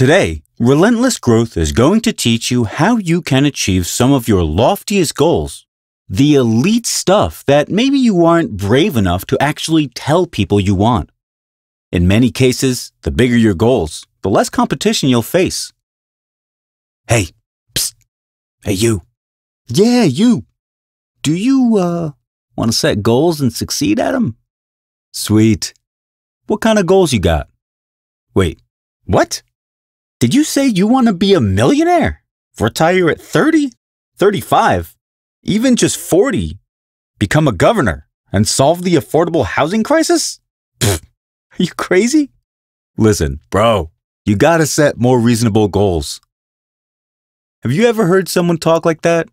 Today, Relentless Growth is going to teach you how you can achieve some of your loftiest goals, the elite stuff that maybe you aren't brave enough to actually tell people you want. In many cases, the bigger your goals, the less competition you'll face. Hey, psst, hey you. Yeah, you. Do you, uh, want to set goals and succeed at them? Sweet. What kind of goals you got? Wait, what? Did you say you want to be a millionaire? Retire at 30, 35, even just 40? Become a governor and solve the affordable housing crisis? Pfft, are you crazy? Listen, bro, you gotta set more reasonable goals. Have you ever heard someone talk like that?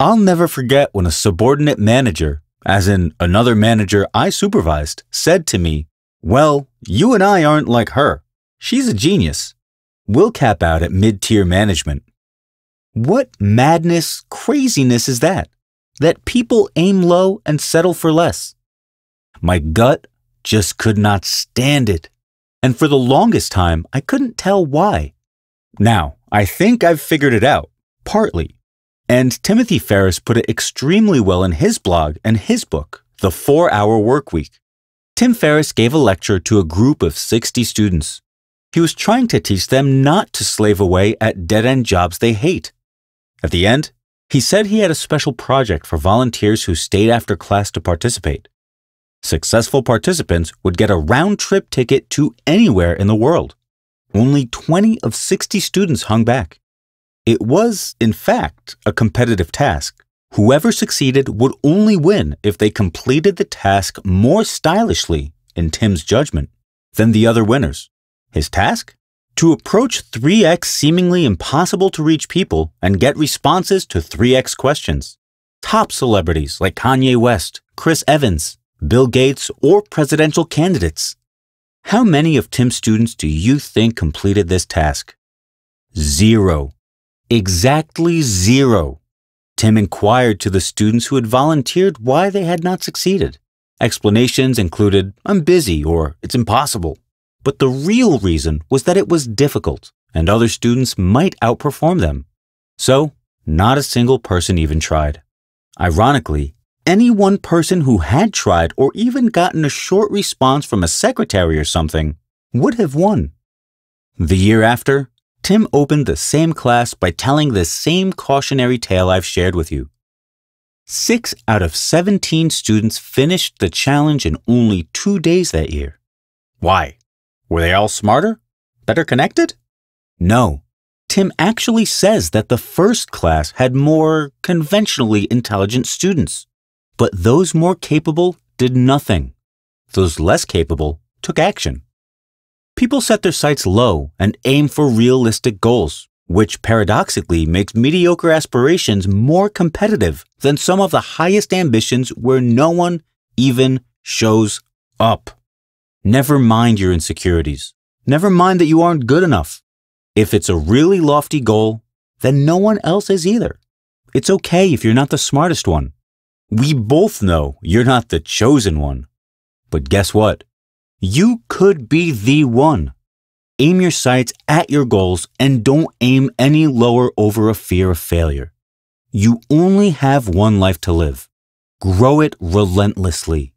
I'll never forget when a subordinate manager, as in another manager I supervised, said to me, Well, you and I aren't like her. She's a genius. We'll cap out at mid tier management. What madness, craziness is that? That people aim low and settle for less. My gut just could not stand it. And for the longest time, I couldn't tell why. Now, I think I've figured it out, partly. And Timothy Ferris put it extremely well in his blog and his book, The Four Hour Work Week. Tim Ferriss gave a lecture to a group of 60 students. He was trying to teach them not to slave away at dead end jobs they hate. At the end, he said he had a special project for volunteers who stayed after class to participate. Successful participants would get a round trip ticket to anywhere in the world. Only 20 of 60 students hung back. It was, in fact, a competitive task. Whoever succeeded would only win if they completed the task more stylishly, in Tim's judgment, than the other winners. His task? To approach 3x seemingly impossible to reach people and get responses to 3x questions. Top celebrities like Kanye West, Chris Evans, Bill Gates, or presidential candidates. How many of Tim's students do you think completed this task? Zero. Exactly zero. Tim inquired to the students who had volunteered why they had not succeeded. Explanations included, I'm busy or it's impossible. But the real reason was that it was difficult and other students might outperform them. So, not a single person even tried. Ironically, any one person who had tried or even gotten a short response from a secretary or something would have won. The year after, Tim opened the same class by telling the same cautionary tale I've shared with you. Six out of 17 students finished the challenge in only two days that year. Why? Were they all smarter? Better connected? No. Tim actually says that the first class had more conventionally intelligent students, but those more capable did nothing. Those less capable took action. People set their sights low and aim for realistic goals, which paradoxically makes mediocre aspirations more competitive than some of the highest ambitions where no one even shows up. Never mind your insecurities. Never mind that you aren't good enough. If it's a really lofty goal, then no one else is either. It's okay if you're not the smartest one. We both know you're not the chosen one. But guess what? You could be the one. Aim your sights at your goals and don't aim any lower over a fear of failure. You only have one life to live. Grow it relentlessly.